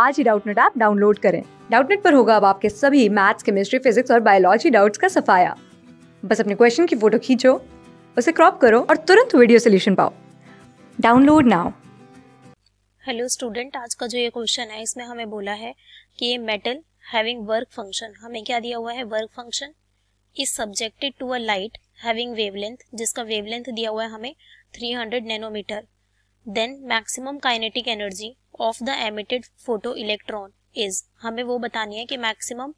आज ही Doubtnet app download करें डाउटनेट पर होगा अब आपके सभी मैथ्स केमिस्ट्री फिजिक्स और बायोलॉजी डाउट्स का सफाया बस अपने क्वेश्चन की फोटो खींचो उसे क्रॉप करो और तुरंत वीडियो सोल्यूशन पाओ डाउनलोड नाउ हेलो स्टूडेंट आज का जो ये क्वेश्चन है इसमें हमें बोला है कि ये मेटल हैविंग वर्क फंक्शन हमें क्या दिया हुआ है work function is subjected to a light having wavelength जिसका वेवलेंथ दिया हुआ है हमें 300 nanometre then maximum kinetic energy of the emitted photo electron is हमें वो बतानी है कि मैक्सिमम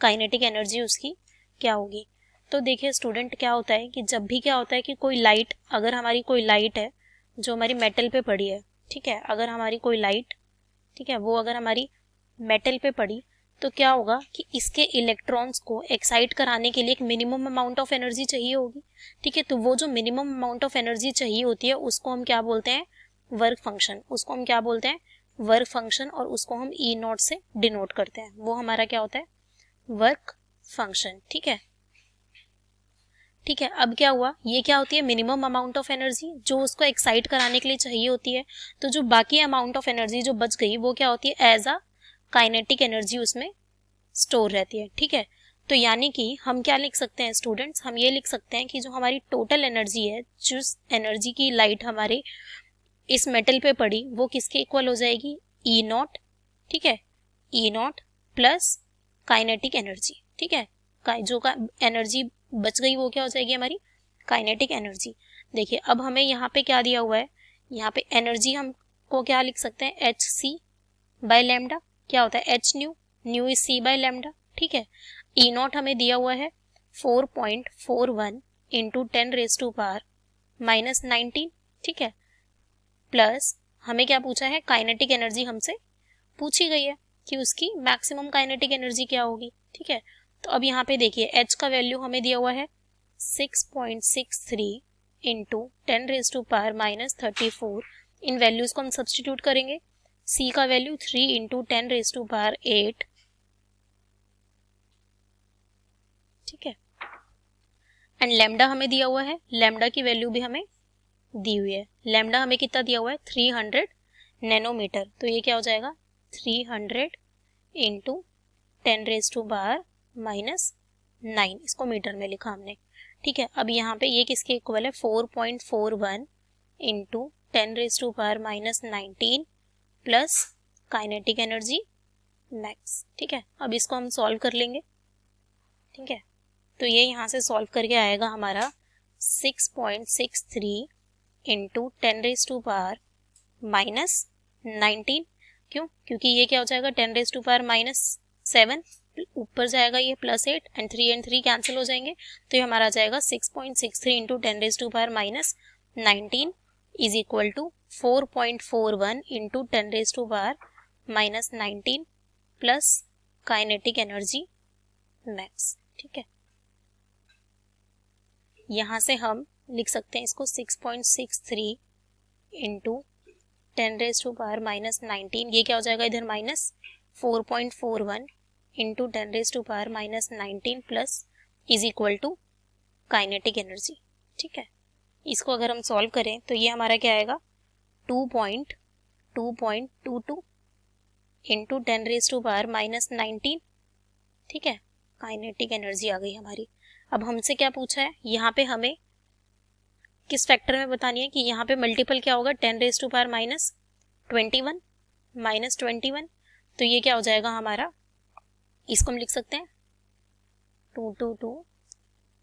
काइनेटिक एनर्जी उसकी क्या होगी तो देखिए स्टूडेंट क्या होता है कि जब भी क्या होता है कि कोई लाइट अगर हमारी कोई लाइट है जो हमारी मेटल पे पड़ी है ठीक है अगर हमारी कोई लाइट ठीक है वो अगर हमारी मेटल पे पड़ी तो क्या होगा कि इसके इलेक्ट्रॉन्स को एक्साइट कराने के लिए एक मिनिमम अमाउंट ऑफ एनर्जी चाहिए होगी ठीक है तो वो जो मिनिमम अमाउंट ऑफ एनर्जी चाहिए होती है उसको हम क्या बोलते हैं वर्क फंक्शन उसको हम क्या बोलते हैं वर्क फंक्शन और उसको हम ई e नोट से डिनोट करते हैं वो हमारा क्या होता है वर्क फंक्शन ठीक है ठीक है अब क्या हुआ ये क्या होती है मिनिमम अमाउंट ऑफ एनर्जी जो उसको एक्साइट कराने के लिए चाहिए होती है तो जो बाकी अमाउंट ऑफ एनर्जी जो बच गई वो क्या होती है एज अ काइनेटिक एनर्जी उसमें स्टोर रहती है ठीक है तो यानी कि हम क्या लिख सकते हैं स्टूडेंट्स हम ये लिख सकते हैं कि जो हमारी टोटल एनर्जी है जिस एनर्जी की लाइट हमारे इस मेटल पे पड़ी वो किसके इक्वल हो जाएगी ई e नॉट ठीक है E naught plus kinetic energy ठीक है जो का एनर्जी बच गई वो क्या हो जाएगी हमारी काइनेटिक एनर्जी देखिए अब हमें यहाँ पे क्या दिया हुआ है यहाँ पे एनर्जी हमको क्या लिख सकते हैं एच सी बाय लेमडा क्या होता है H nu nu is C by lambda ठीक है ई e नॉट हमें दिया हुआ है four point four one into ten raise to power minus nineteen ठीक है प्लस हमें क्या पूछा है काइनेटिक एनर्जी हमसे पूछी गई है कि उसकी मैक्सिमम काइनेटिक एनर्जी क्या होगी ठीक है तो अब यहाँ पे देखिए एच का वैल्यू हमें दिया हुआ है 6.63 point six three into ten raise to power minus thirty four इन वैल्यूज को हम सब्सटीट्यूट करेंगे सी का value three into ten raise to power eight ठीक है एंड लेमडा हमें दिया हुआ है लेमडा की वैल्यू भी हमें दी हुई है लेमडा हमें कितना दिया हुआ है थ्री हंड्रेड नैनोमीटर तो ये क्या हो जाएगा three hundred into ten raise to power minus nine इसको मीटर में लिखा हमने ठीक है अब यहाँ पे ये किसके इक्वल है four point four one into ten raise to power minus nineteen plus kinetic energy max ठीक है अब इसको हम सॉल्व कर लेंगे ठीक है तो ये यहाँ से सॉल्व करके आएगा हमारा six point six three into ten raise to power minus nineteen क्यों क्योंकि ये क्या हो जाएगा ten raise to power minus seven ऊपर जाएगा ये plus eight and three and three cancel हो जाएंगे तो ये हमारा आ जाएगा six point six three into ten raise to power minus nineteen is equal to four point four one into ten raise to power minus nineteen plus kinetic energy max ठीक है यहाँ से हम लिख सकते हैं इसको 6.63 point six three into ten raise to power minus nineteen ये क्या हो जाएगा इधर minus four point four one into ten raise to power minus nineteen plus is equal to kinetic energy ठीक है इसको अगर हम सॉल्व करें तो ये हमारा क्या आएगा two point two point two two into ten raise to power minus nineteen ठीक है काइनेटिक एनर्जी आ गई हमारी अब हमसे क्या पूछा है यहाँ पे हमें किस फैक्टर में बतानी है कि यहाँ पे मल्टीपल क्या होगा ten raise to power minus twenty one minus twenty one तो ये क्या हो जाएगा हमारा इसको हम लिख सकते हैं two two two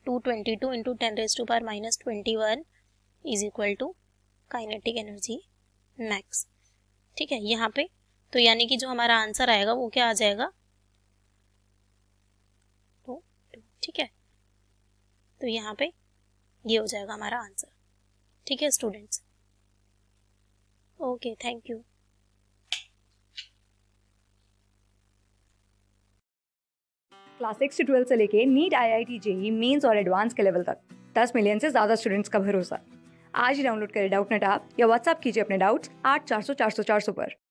two twenty two into ten raise to power minus twenty one is equal to kinetic energy max ठीक है यहाँ पे तो यानी कि जो हमारा आंसर आएगा वो क्या आ जाएगा टू टू ठीक है तो यहाँ पे ये हो जाएगा हमारा आंसर ठीक है students okay thank you class six से ट्वेल्थ से लेके NEET I I T JEE Mains और एडवांस के लेवल तक दस मिलियन से ज़्यादा स्टूडेंट्स का भरोसा आज ही डाउनलोड करें डाउट नेट आप या व्हाट्सअप कीजिए अपने डाउट्स आठ चार सौ चार सौ चार सौ पर